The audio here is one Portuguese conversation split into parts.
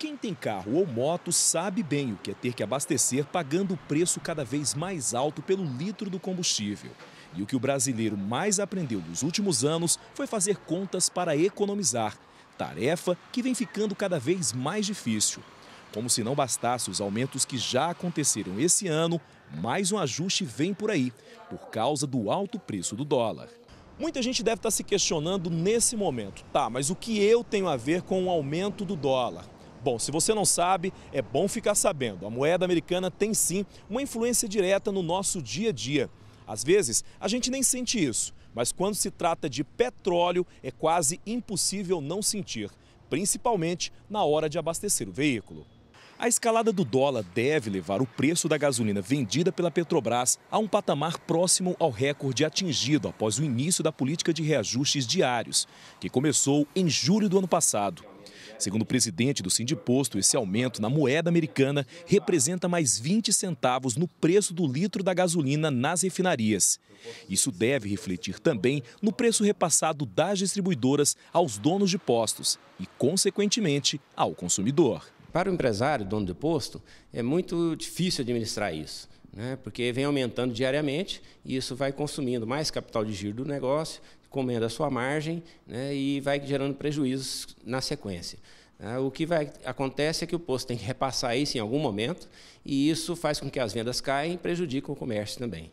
Quem tem carro ou moto sabe bem o que é ter que abastecer pagando o preço cada vez mais alto pelo litro do combustível. E o que o brasileiro mais aprendeu nos últimos anos foi fazer contas para economizar, tarefa que vem ficando cada vez mais difícil. Como se não bastasse os aumentos que já aconteceram esse ano, mais um ajuste vem por aí, por causa do alto preço do dólar. Muita gente deve estar se questionando nesse momento, tá, mas o que eu tenho a ver com o aumento do dólar? Bom, se você não sabe, é bom ficar sabendo. A moeda americana tem sim uma influência direta no nosso dia a dia. Às vezes, a gente nem sente isso, mas quando se trata de petróleo, é quase impossível não sentir, principalmente na hora de abastecer o veículo. A escalada do dólar deve levar o preço da gasolina vendida pela Petrobras a um patamar próximo ao recorde atingido após o início da política de reajustes diários, que começou em julho do ano passado. Segundo o presidente do Sindiposto, esse aumento na moeda americana representa mais 20 centavos no preço do litro da gasolina nas refinarias. Isso deve refletir também no preço repassado das distribuidoras aos donos de postos e, consequentemente, ao consumidor. Para o empresário, dono de posto, é muito difícil administrar isso né? porque vem aumentando diariamente e isso vai consumindo mais capital de giro do negócio, comendo a sua margem né? e vai gerando prejuízos na sequência. Ah, o que vai, acontece é que o posto tem que repassar isso em algum momento e isso faz com que as vendas caem e prejudica o comércio também.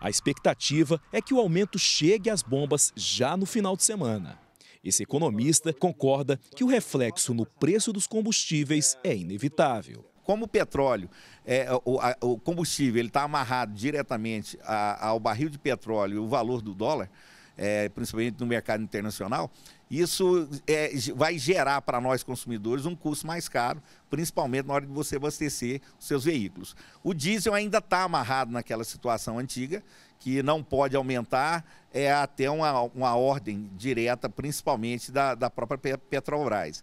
A expectativa é que o aumento chegue às bombas já no final de semana. Esse economista concorda que o reflexo no preço dos combustíveis é inevitável. Como o petróleo, é, o, a, o, combustível está amarrado diretamente a, ao barril de petróleo o valor do dólar, é, principalmente no mercado internacional, isso é, vai gerar para nós consumidores um custo mais caro, principalmente na hora de você abastecer os seus veículos. O diesel ainda está amarrado naquela situação antiga, que não pode aumentar, é até uma, uma ordem direta, principalmente da, da própria Petrobras.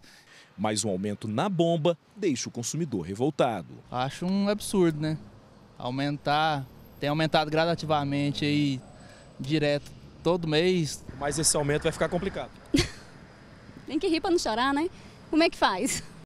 Mas um aumento na bomba deixa o consumidor revoltado. Acho um absurdo, né? Aumentar, tem aumentado gradativamente aí, direto, todo mês. Mas esse aumento vai ficar complicado. tem que rir para não chorar, né? Como é que faz?